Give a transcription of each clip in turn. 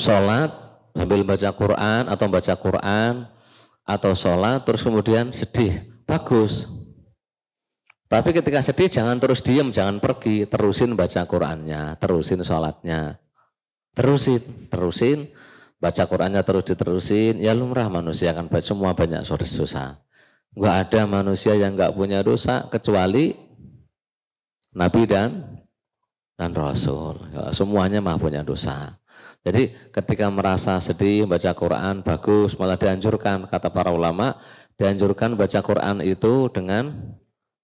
sholat sambil baca Quran atau baca Quran atau sholat terus kemudian sedih bagus tapi ketika sedih jangan terus diem jangan pergi terusin baca Qurannya terusin sholatnya terusin terusin baca Qurannya terus diterusin ya lumrah manusia kan semua banyak susah nggak ada manusia yang nggak punya dosa kecuali Nabi dan dan Rasul semuanya mah punya dosa jadi ketika merasa sedih baca Quran bagus malah dianjurkan kata para ulama dianjurkan baca Quran itu dengan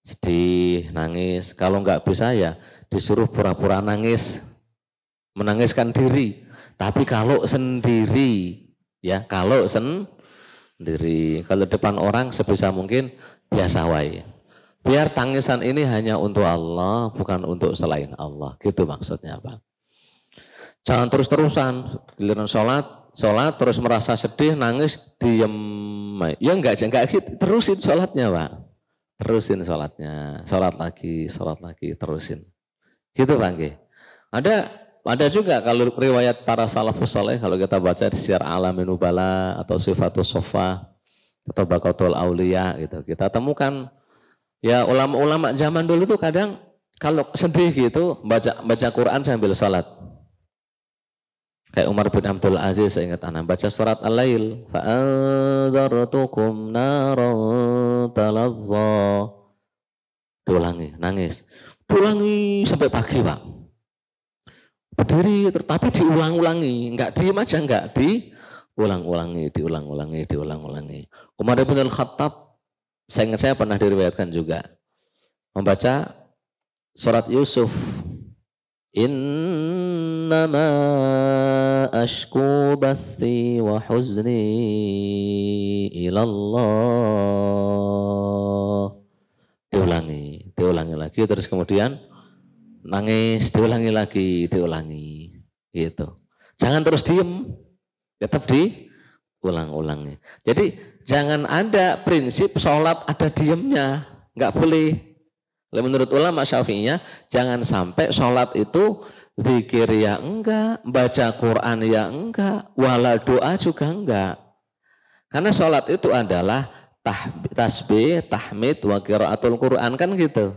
sedih, nangis. Kalau nggak bisa ya disuruh pura-pura nangis, menangiskan diri. Tapi kalau sendiri ya kalau sendiri kalau depan orang sebisa mungkin biasa wae. Biar tangisan ini hanya untuk Allah bukan untuk selain Allah. Gitu maksudnya Pak. Jangan terus-terusan giliran sholat, sholat terus merasa sedih, nangis, diem. Ya enggak, enggak gitu. Terusin sholatnya, Pak. Terusin sholatnya. Sholat lagi, sholat lagi, terusin. Gitu, Pak. Ada ada juga kalau riwayat para salafus saleh kalau kita baca di Syiar Alamin Nubala atau Sifatus Sofa atau Bakatul Aulia gitu. Kita temukan ya ulama-ulama zaman dulu tuh kadang kalau sedih gitu baca baca Quran sambil sholat. Kayak Umar bin Abdul Aziz saya ingat anak baca surat Al-Lail, fa'adzartukum naran talazza. Diulangi, nangis. Diulangi sampai pagi, Pak. Berdiri tetapi diulang-ulangi, enggak diem aja enggak diulang-ulangi, diulang-ulangi, diulang-ulangi. Umar bin Al-Khattab saya ingat saya pernah diriwayatkan juga membaca surat Yusuf in إنما أشكو بثي وحزني إلى الله diulangi diulangi lagi terus kemudian nangis diulangi lagi diulangi gitu jangan terus diem tetap diulang-ulangi jadi jangan ada prinsip sholat ada diemnya nggak boleh menurut ulama syafi'inya jangan sampai sholat itu Zikir ya enggak, baca Quran ya enggak, wala doa juga enggak. Karena sholat itu adalah tasbih, tahmid, wa qiraatul Quran kan gitu.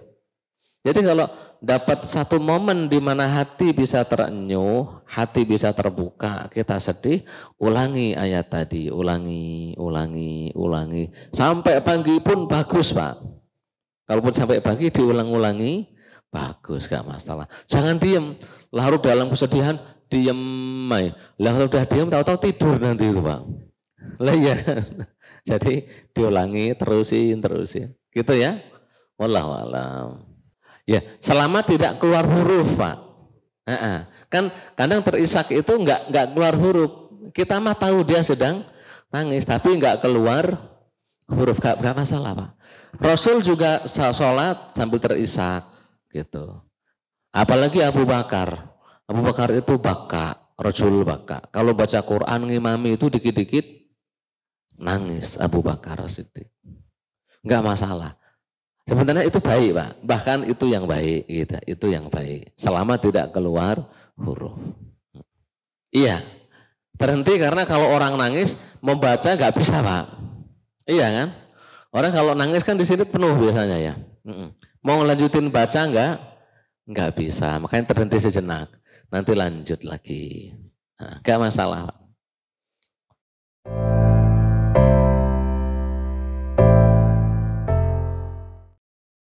Jadi kalau dapat satu momen di mana hati bisa terenyuh, hati bisa terbuka, kita sedih, ulangi ayat tadi, ulangi, ulangi, ulangi. Sampai pagi pun bagus Pak. Kalaupun sampai pagi diulang-ulangi, Bagus, gak masalah. Jangan diem. Larut dalam kesedihan, diem. Lah kalau udah diem, tahu-tahu tidur nanti itu bang Lah ya. Jadi diulangi, terusin, terusin. Gitu ya. wallah alam. Ya, selama tidak keluar huruf, Pak. Kan kadang terisak itu nggak nggak keluar huruf. Kita mah tahu dia sedang nangis, tapi nggak keluar huruf, gak masalah, Pak. Rasul juga salat sambil terisak. Gitu. Apalagi Abu Bakar. Abu Bakar itu baka, rojul baka. Kalau baca Quran ngimami itu dikit-dikit nangis Abu Bakar Siti. Enggak masalah. Sebenarnya itu baik, Pak. Bahkan itu yang baik gitu. Itu yang baik. Selama tidak keluar huruf. Iya. Berhenti karena kalau orang nangis membaca nggak bisa, Pak. Iya kan? Orang kalau nangis kan di sini penuh biasanya ya. Mau lanjutin baca enggak? Enggak bisa, makanya terhenti sejenak. Nanti lanjut lagi. Nah, enggak masalah, Pak.